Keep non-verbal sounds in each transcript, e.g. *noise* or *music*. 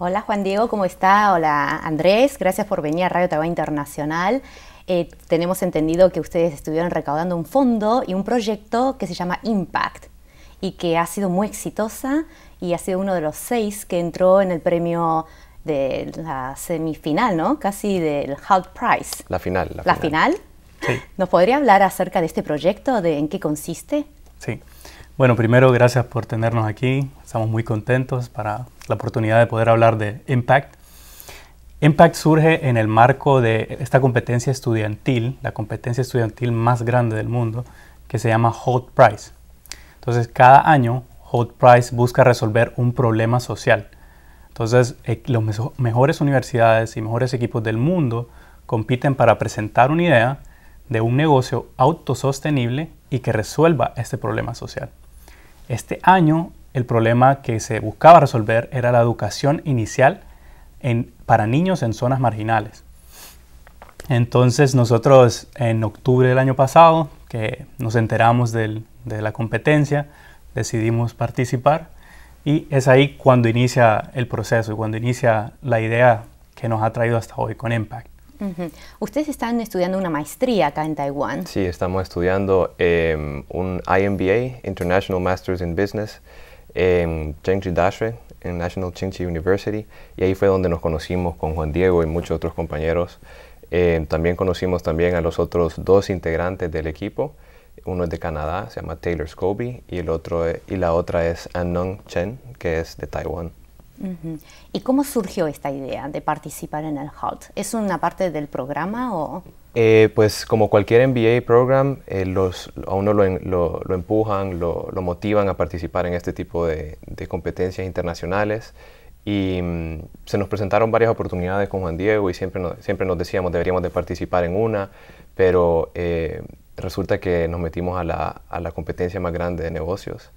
Hola Juan Diego, ¿cómo está? Hola Andrés, gracias por venir a Radio Tabá Internacional. Eh, tenemos entendido que ustedes estuvieron recaudando un fondo y un proyecto que se llama Impact y que ha sido muy exitosa y ha sido uno de los seis que entró en el premio de la semifinal, ¿no? Casi del Half Prize. La final. ¿La, final? Sí. ¿Nos podría hablar acerca de este proyecto, de en qué consiste? Sí. Bueno, primero gracias por tenernos aquí. Estamos muy contentos para la oportunidad de poder hablar de Impact. Impact surge en el marco de esta competencia estudiantil, la competencia estudiantil más grande del mundo, que se llama Hot Price. Entonces, cada año Hot Price busca resolver un problema social. Entonces, eh, las mejores universidades y mejores equipos del mundo compiten para presentar una idea de un negocio autosostenible y que resuelva este problema social. Este año el problema que se buscaba resolver era la educación inicial en, para niños en zonas marginales. Entonces nosotros en octubre del año pasado, que nos enteramos de la competencia, decidimos participar y es ahí cuando inicia el proceso y cuando inicia la idea que nos ha traído hasta hoy con Impact. Ustedes están estudiando una maestría acá en Taiwán. Sí, estamos estudiando em, un IMBA, International Masters in Business, en em, Chengchi Dashe, en National Chengchi University, y ahí fue donde nos conocimos con Juan Diego y muchos otros compañeros. Em, también conocimos también a los otros dos integrantes del equipo. Uno es de Canadá, se llama Taylor Scobie, y, el otro, y la otra es Annong Chen, que es de Taiwán. ¿Y cómo surgió esta idea de participar en el HALT? ¿Es una parte del programa o...? Eh, pues como cualquier MBA program, eh, los, a uno lo, empujan, lo, motivan a participar en este tipo de, competencias internacionales y mm, se nos presentaron varias oportunidades con Juan Diego y siempre nos, siempre nos decíamos deberíamos de participar en una, pero eh, resulta que nos metimos a la, a la competencia más grande de negocios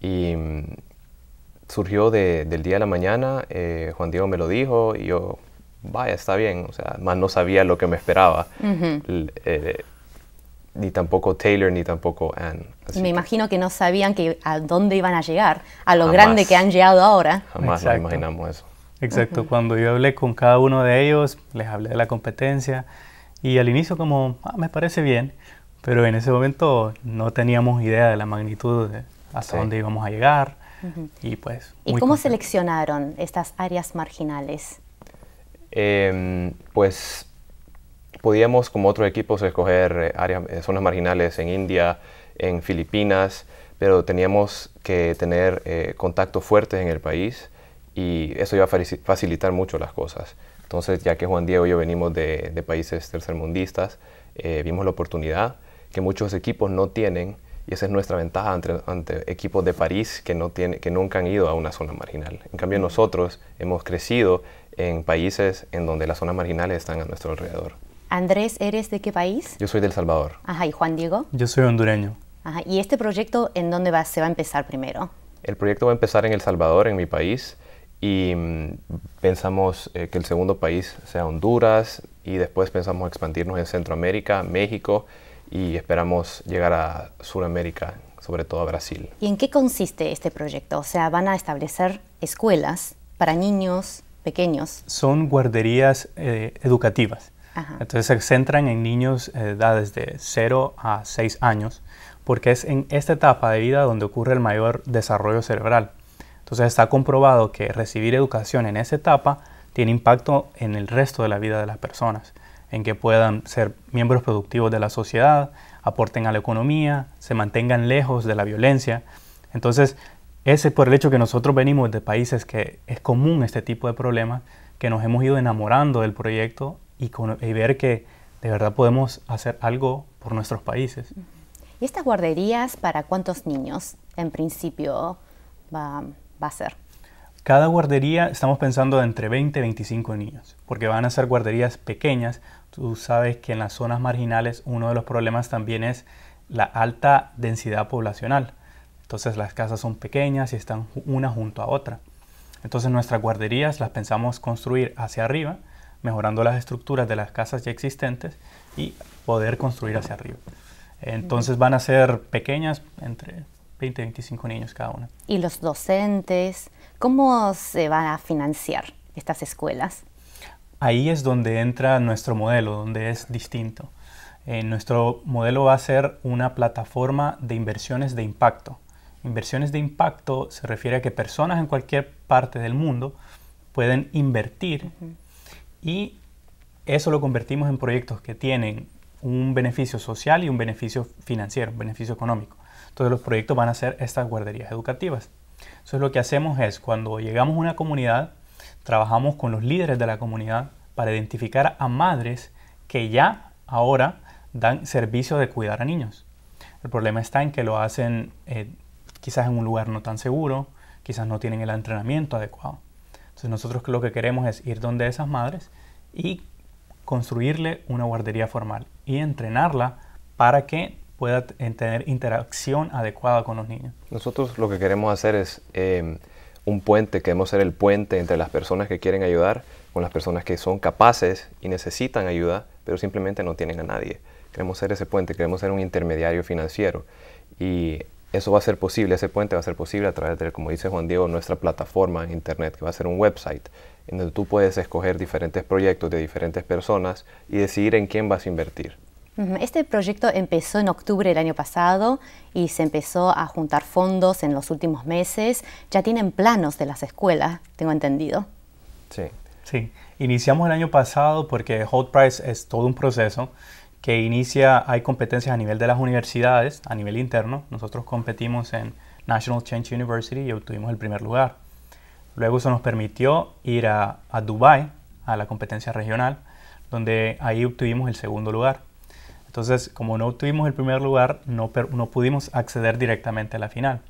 y mm, surgió del día de la mañana, eh, Juan Diego me lo dijo y yo, vaya, está bien, o sea, más no sabía lo que me esperaba. Eh, ni tampoco Taylor, ni tampoco Anne. me imagino que no sabían que a dónde iban a llegar, a lo grande que han llegado ahora. Jamás lo imaginamos eso. Exacto, cuando yo hablé con cada uno de ellos, les hablé de la competencia y al inicio como, ah, me parece bien, pero en ese momento no teníamos idea de la magnitud de hasta dónde íbamos a llegar, y pues... ¿Y cómo seleccionaron estas áreas marginales? Em, pues podíamos como otros equipos escoger eh, eh, zonas marginales en India, en Filipinas, pero teníamos que tener eh, contactos fuertes en el país y eso iba a facilitar mucho las cosas. Entonces, ya que Juan Diego y yo venimos de, países tercermundistas, vimos la oportunidad que muchos equipos no tienen y esa es nuestra ventaja ante, equipos de París que, no tiene, que nunca han ido a una zona marginal. En cambio, nosotros hemos crecido en países en donde las zonas marginales están a nuestro alrededor. Andrés, ¿eres de qué país? Yo soy del Salvador. Ajá, ¿y Juan Diego? Yo soy hondureño. Ajá, ¿y este proyecto en dónde va, se va a empezar primero? El proyecto va a empezar en El Salvador, en mi país, y mm, pensamos eh, que el segundo país sea Honduras, y después pensamos expandirnos en Centroamérica, México, y esperamos llegar a Sudamérica, sobre todo a Brasil. ¿Y en qué consiste este proyecto? O sea, van a establecer escuelas para niños pequeños. Son guarderías eh, educativas. Entonces se centran en niños eh, de edades de 0 a 6 años, porque es en esta etapa de vida donde ocurre el mayor desarrollo cerebral. Entonces está comprobado que recibir educación en esa etapa tiene impacto en el resto de la vida de las personas en que puedan ser miembros productivos de la sociedad, aporten a la economía, se mantengan lejos de la violencia. Entonces, ese por el hecho que nosotros venimos de países que es común este tipo de problemas, que nos hemos ido enamorando del proyecto y, ver que de verdad podemos hacer algo por nuestros países. ¿Y estas guarderías para cuántos niños en principio va, a ser? Cada guardería estamos pensando de entre 20 y 25 niños, porque van a ser guarderías pequeñas Tú sabes que en las zonas marginales uno de los problemas también es la alta densidad poblacional. Entonces las casas son pequeñas y están una junto a otra. Entonces nuestras guarderías las pensamos construir hacia arriba, mejorando las estructuras de las casas ya existentes y poder construir hacia arriba. Entonces van a ser pequeñas, entre 20 y 25 niños cada una. ¿Y los docentes? ¿Cómo se van a financiar estas escuelas? ahí es donde entra nuestro modelo, donde es distinto. Eh, nuestro modelo va a ser una plataforma de inversiones de impacto. Inversiones de impacto se refiere a que personas en cualquier parte del mundo pueden invertir y eso lo convertimos en proyectos que tienen un beneficio social y un beneficio financiero, un beneficio económico. Entonces los proyectos van a ser estas guarderías educativas. Entonces lo que hacemos es cuando llegamos a una comunidad trabajamos con los líderes de la comunidad para identificar a madres que ya ahora dan servicio de cuidar a niños. El problema está en que lo hacen eh, quizás en un lugar no tan seguro, quizás no tienen el entrenamiento adecuado. Entonces nosotros lo que queremos es ir donde esas madres y construirle una guardería formal y entrenarla para que pueda tener interacción adecuada con los niños. Nosotros lo que queremos hacer es eh, un puente, queremos ser el puente entre las personas que quieren ayudar con las personas que son capaces y necesitan ayuda, pero simplemente no tienen a nadie. Queremos ser ese puente, queremos ser un intermediario financiero. Y eso va a ser posible, ese puente va a ser posible a través de, como dice Juan Diego, nuestra plataforma en Internet, que va a ser un website, en donde tú puedes escoger diferentes proyectos de diferentes personas y decidir en quién vas a invertir. Este proyecto empezó en octubre del año pasado y se empezó a juntar fondos en los últimos meses. Ya tienen planos de las escuelas, tengo entendido. Sí. Sí, iniciamos el año pasado porque Hot Price es todo un proceso que inicia, hay competencias a nivel de las universidades, a nivel interno. Nosotros competimos en National Change University y obtuvimos el primer lugar. Luego eso nos permitió ir a, a Dubai, a la competencia regional, donde ahí obtuvimos el segundo lugar. Entonces, como no obtuvimos el primer lugar, no, no pudimos acceder directamente a la final.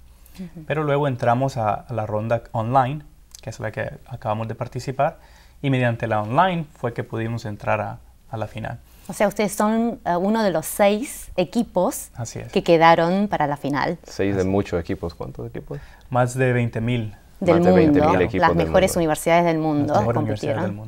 Pero luego entramos a, la ronda online, que es la que acabamos de participar, y mediante la online fue que pudimos entrar a, la final. O sea, ustedes son eh, uno de los seis equipos que quedaron para la final. Seis de muchos equipos. ¿Cuántos equipos? Más de 20,000 del mundo, las mejores universidades del mundo compitieron.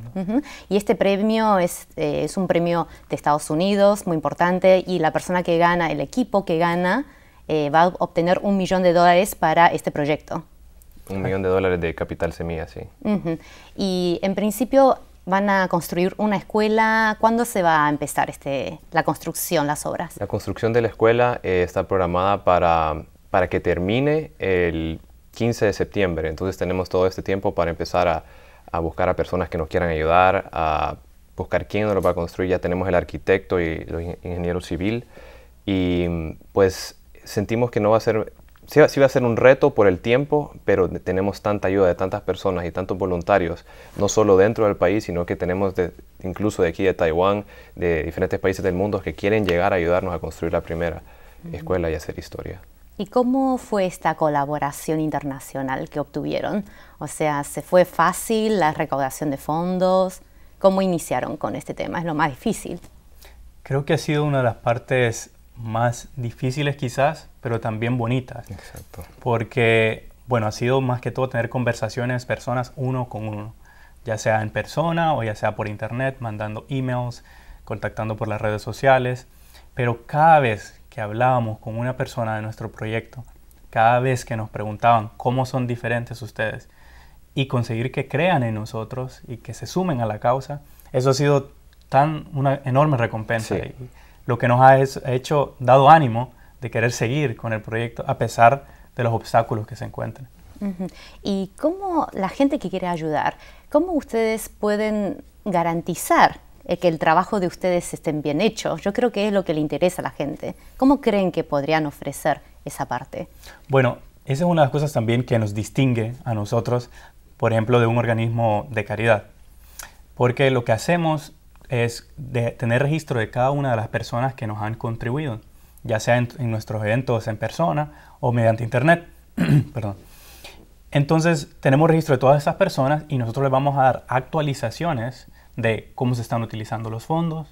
Y este premio es, eh, es un premio de Estados Unidos, muy importante, y la persona que gana, el equipo que gana, eh, va a obtener un millón de dólares para este proyecto. Un millón de dólares de capital semilla, sí. Y en principio van a construir una escuela. ¿Cuándo se va a empezar este, la construcción, las obras? La construcción de la escuela eh, está programada para, para que termine el 15 de septiembre. Entonces tenemos todo este tiempo para empezar a, buscar a personas que nos quieran ayudar, a buscar quién nos lo va a construir. Ya tenemos el arquitecto y los ingenieros civil. Y mm, pues sentimos que no va a ser, sí, va a ser un reto por el tiempo, pero tenemos tanta ayuda de tantas personas y tantos voluntarios, no solo dentro del país, sino que tenemos incluso de aquí de Taiwán, de diferentes países del mundo que quieren llegar a ayudarnos a construir la primera escuela y hacer historia. ¿Y cómo fue esta colaboración internacional que obtuvieron? O sea, ¿se fue fácil la recaudación de fondos? ¿Cómo iniciaron con este tema? Es lo más difícil. Creo que ha sido una de las partes más difíciles quizás, pero también bonitas. Exacto. Porque, bueno, ha sido más que todo tener conversaciones personas uno con uno, ya sea en persona o ya sea por internet, mandando emails, contactando por las redes sociales, pero cada vez que hablábamos con una persona de nuestro proyecto cada vez que nos preguntaban cómo son diferentes ustedes y conseguir que crean en nosotros y que se sumen a la causa, eso ha sido tan una enorme recompensa. Y lo que nos ha hecho, dado ánimo de querer seguir con el proyecto a pesar de los obstáculos que se encuentran. ¿Y cómo la gente que quiere ayudar, cómo ustedes pueden garantizar eh, que el trabajo de ustedes estén bien hecho. Yo creo que es lo que le interesa a la gente. ¿Cómo creen que podrían ofrecer esa parte? Bueno, esa es una de las cosas también que nos distingue a nosotros, por ejemplo, de un organismo de caridad. Porque lo que hacemos es tener registro de cada una de las personas que nos han contribuido, ya sea en, nuestros eventos en persona o mediante internet. *clears throat* Entonces tenemos registro de todas esas personas y nosotros les vamos a dar actualizaciones de cómo se están utilizando los fondos,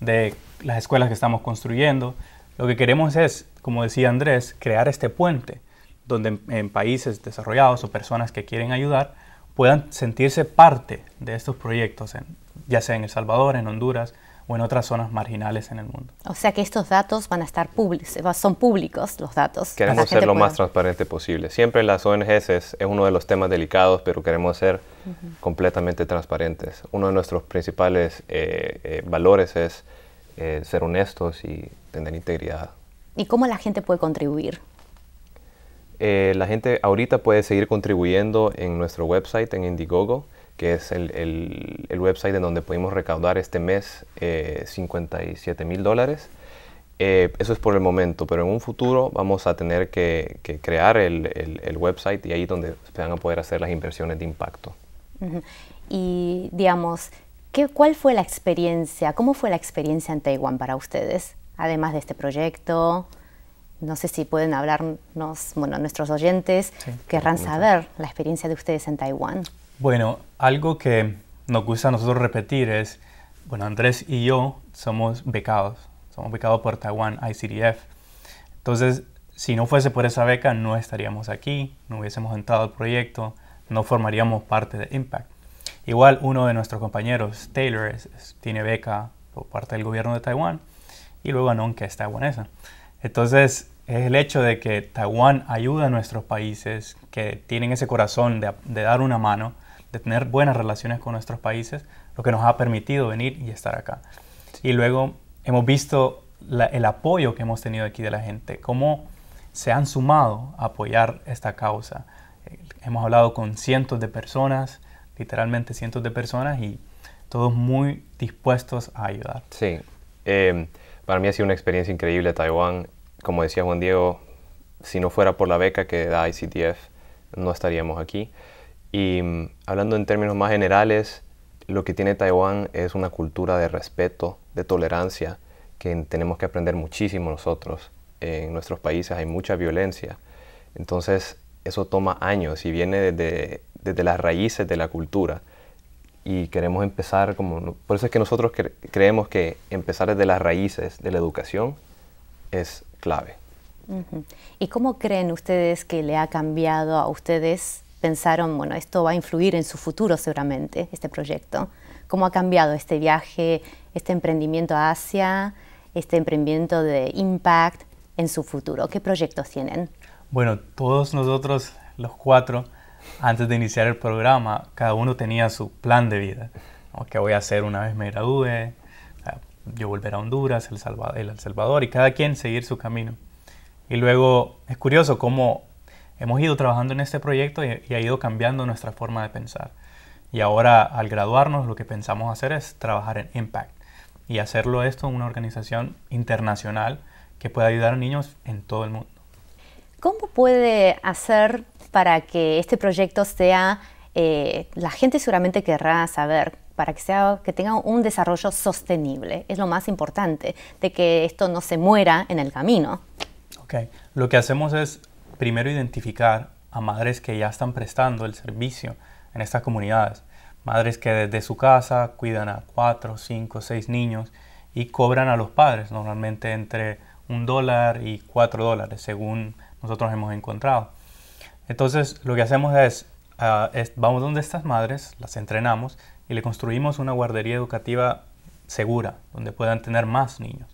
de las escuelas que estamos construyendo. Lo que queremos es, como decía Andrés, crear este puente donde en, países desarrollados o personas que quieren ayudar puedan sentirse parte de estos proyectos, ya sea en El Salvador, en Honduras, o en otras zonas marginales en el mundo. O sea que estos datos van a estar públicos, son públicos los datos. Queremos ser lo más transparente posible. Siempre las ONGs es, uno de los temas delicados, pero queremos ser completamente transparentes. Uno de nuestros principales eh, eh, valores es eh, ser honestos y tener integridad. ¿Y cómo la gente puede contribuir? la gente ahorita puede seguir contribuyendo en nuestro website, en Indiegogo que es el, website en donde pudimos recaudar este mes 57 eh, mil dólares. Eh, eso es por el momento, pero en un futuro vamos a tener que, crear el, website y ahí es donde se van a poder hacer las inversiones de impacto. Y digamos, ¿qué, ¿cuál fue la experiencia? ¿Cómo fue la experiencia en Taiwán para ustedes? Además de este proyecto, no sé si pueden hablarnos, bueno, nuestros oyentes querrán saber la experiencia de ustedes en Taiwán. Bueno, algo que nos gusta a nosotros repetir es, bueno, Andrés y yo somos becados, somos becados por Taiwan ICDF. Entonces, si no fuese por esa beca, no estaríamos aquí, no hubiésemos entrado al proyecto, no formaríamos parte de Impact. Igual uno de nuestros compañeros, Taylor, tiene beca por parte del gobierno de Taiwán y luego Anon, que es taiwanesa. Entonces, es el hecho de que Taiwán ayuda a nuestros países que tienen ese corazón de dar una mano de tener buenas relaciones con nuestros países, lo que nos ha permitido venir y estar acá. Y luego hemos visto el apoyo que hemos tenido aquí de la gente, cómo se han sumado a apoyar esta causa. Eh, hemos hablado con cientos de personas, literalmente cientos de personas, y todos muy dispuestos a ayudar. Sí, em, para mí ha sido una experiencia increíble Taiwán. Como decía Juan Diego, si no fuera por la beca que da ICTF, no estaríamos aquí. Y mm, hablando en términos más generales, lo que tiene Taiwán es una cultura de respeto, de tolerancia, que tenemos que aprender muchísimo nosotros. En nuestros países hay mucha violencia. Entonces, eso toma años y viene desde, desde las raíces de la cultura. Y queremos empezar como... Por eso es que nosotros creemos que empezar desde las raíces de la educación es clave. ¿Y cómo creen ustedes que le ha cambiado a ustedes pensaron, bueno, esto va a influir en su futuro seguramente, este proyecto. ¿Cómo ha cambiado este viaje, este emprendimiento a Asia, este emprendimiento de Impact en su futuro? ¿Qué proyectos tienen? Bueno, todos nosotros, los cuatro, antes de iniciar el programa, cada uno tenía su plan de vida. ¿Qué voy a hacer una vez me gradúe? Yo volver a Honduras, el el Salvador y cada quien seguir su camino. Y luego es curioso cómo hemos ido trabajando en este proyecto y, ha ido cambiando nuestra forma de pensar. Y ahora al graduarnos lo que pensamos hacer es trabajar en Impact y hacerlo esto en una organización internacional que pueda ayudar a niños en todo el mundo. ¿Cómo puede hacer para que este proyecto sea, eh, la gente seguramente querrá saber, para que, sea, que tenga un desarrollo sostenible? Es lo más importante, de que esto no se muera en el camino. Ok, lo que hacemos es primero identificar a madres que ya están prestando el servicio en estas comunidades. Madres que desde su casa cuidan a cuatro, cinco, seis niños y cobran a los padres, normalmente entre un dólar y cuatro dólares, según nosotros hemos encontrado. Entonces lo que hacemos es, ah, vamos donde estas madres, las entrenamos y le construimos una guardería educativa segura, donde puedan tener más niños.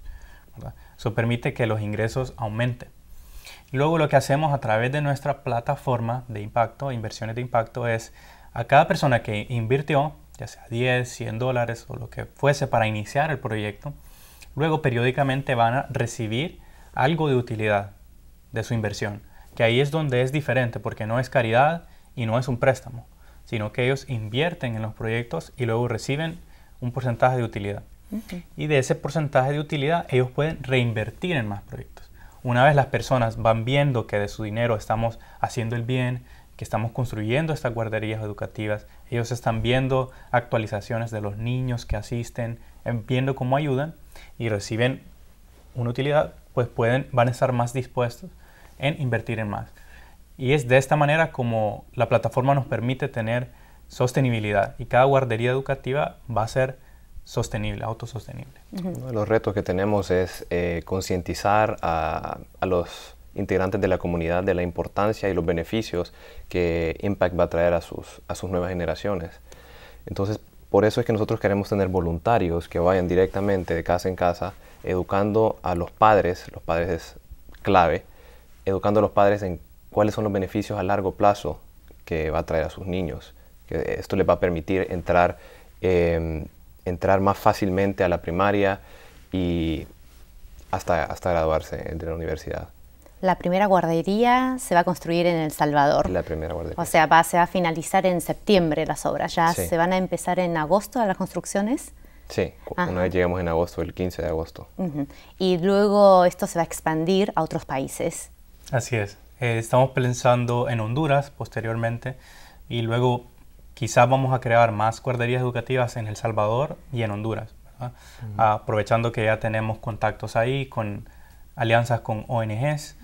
Eso permite que los ingresos aumenten. Luego lo que hacemos a través de nuestra plataforma de impacto, inversiones de impacto, es a cada persona que invirtió, ya sea 10, 100 dólares o lo que fuese para iniciar el proyecto, luego periódicamente van a recibir algo de utilidad de su inversión, que ahí es donde es diferente, porque no es caridad y no es un préstamo, sino que ellos invierten en los proyectos y luego reciben un porcentaje de utilidad. Y de ese porcentaje de utilidad ellos pueden reinvertir en más proyectos. Una vez las personas van viendo que de su dinero estamos haciendo el bien, que estamos construyendo estas guarderías educativas, ellos están viendo actualizaciones de los niños que asisten, eh, viendo cómo ayudan y reciben una utilidad, pues pueden, van a estar más dispuestos en invertir en más. Y es de esta manera como la plataforma nos permite tener sostenibilidad y cada guardería educativa va a ser sostenible, autosostenible. Uno de los retos que tenemos es eh, concientizar a, los integrantes de la comunidad de la importancia y los beneficios que Impact va a traer a sus, a sus nuevas generaciones. Entonces, por eso es que nosotros queremos tener voluntarios que vayan directamente de casa en casa educando a los padres, los padres es clave, educando a los padres en cuáles son los beneficios a largo plazo que va a traer a sus niños. Que esto les va a permitir entrar eh, entrar más fácilmente a la primaria y hasta, hasta graduarse de la universidad. La primera guardería se va a construir en El Salvador. La primera guardería. O sea, va, se va a finalizar en septiembre las obras. ¿Ya se van a empezar en agosto las construcciones? Sí, ah. una vez llegamos en agosto, el 15 de agosto. Y luego esto se va a expandir a otros países. Así es. Eh, estamos pensando en Honduras posteriormente y luego quizás vamos a crear más guarderías educativas en El Salvador y en Honduras, ah, aprovechando que ya tenemos contactos ahí con alianzas con ONGs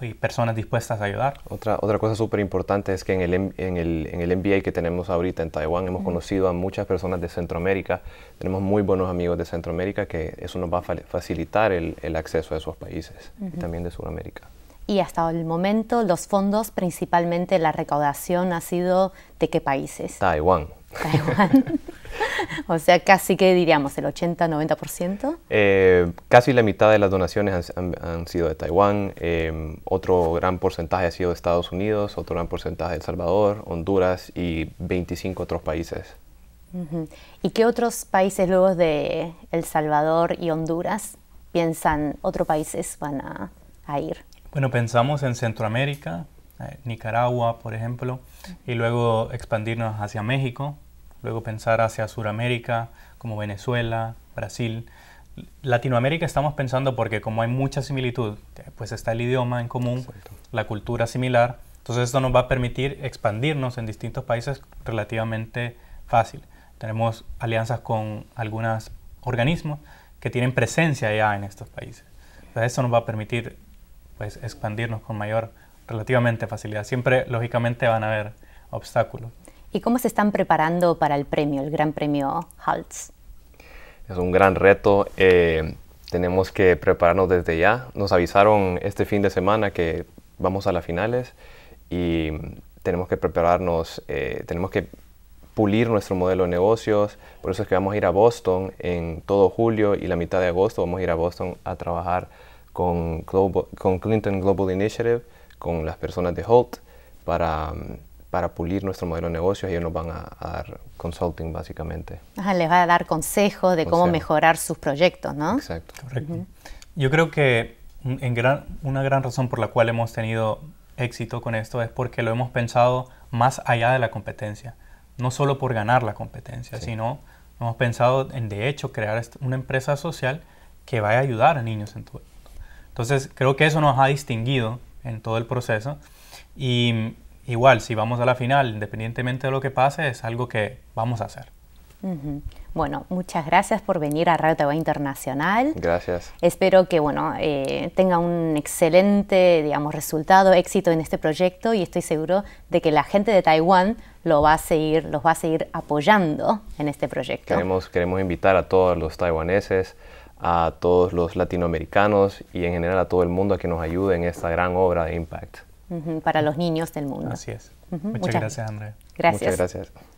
y personas dispuestas a ayudar. Otra, otra cosa súper importante es que en el, en, el, en el MBA que tenemos ahorita en Taiwán hemos conocido a muchas personas de Centroamérica, tenemos muy buenos amigos de Centroamérica que eso nos va a facilitar el, el, acceso a esos países y también de Sudamérica y hasta el momento los fondos, principalmente la recaudación, ha sido de qué países? Taiwán. Taiwán. *laughs* o sea, casi que diríamos el 80-90%. Eh, casi la mitad de las donaciones han, sido de Taiwán, em, otro gran porcentaje ha sido de Estados Unidos, otro gran porcentaje de El Salvador, Honduras y 25 otros países. ¿Y qué otros países luego de El Salvador y Honduras piensan otros países van a ir? Bueno, pensamos en Centroamérica, eh, Nicaragua, por ejemplo, y luego expandirnos hacia México, luego pensar hacia Sudamérica, como Venezuela, Brasil. Latinoamérica estamos pensando porque como hay mucha similitud, eh, pues está el idioma en común, la cultura similar, entonces esto nos va a permitir expandirnos en distintos países relativamente fácil. Tenemos alianzas con algunos organismos que tienen presencia ya en estos países. Entonces esto nos va a permitir pues, expandirnos con mayor relativamente facilidad. Siempre, lógicamente, van a haber obstáculos. ¿Y cómo se están preparando para el premio, el Gran Premio HALTS? Es un gran reto. Eh, tenemos que prepararnos desde ya. Nos avisaron este fin de semana que vamos a las finales y tenemos que prepararnos, eh, tenemos que pulir nuestro modelo de negocios. Por eso es que vamos a ir a Boston en todo julio y la mitad de agosto vamos a ir a Boston a trabajar con, con Clinton Global Initiative, con las personas de Holt, para, para pulir nuestro modelo de negocio. Ellos nos van a, dar consulting, básicamente. les va a dar consejos de cómo mejorar sus proyectos, ¿no? Exacto. Correcto. Yo creo que en gran, una gran razón por la cual hemos tenido éxito con esto es porque lo hemos pensado más allá de la competencia. No solo por ganar la competencia, sino hemos pensado en de hecho crear una empresa social que vaya a ayudar a niños en, tu, entonces, creo que eso nos ha distinguido en todo el proceso. Y igual, si vamos a la final, independientemente de lo que pase, es algo que vamos a hacer. Bueno, muchas gracias por venir a Radio TV Internacional. Gracias. Espero que bueno eh, tenga un excelente, digamos, resultado, éxito en este proyecto y estoy seguro de que la gente de Taiwán lo va a seguir, los va a seguir apoyando en este proyecto. Queremos, queremos invitar a todos los taiwaneses a todos los latinoamericanos y en general a todo el mundo a que nos ayude en esta gran obra de Impact. para los niños del mundo. Así es. muchas, gracias, Andrea. Gracias. Muchas gracias.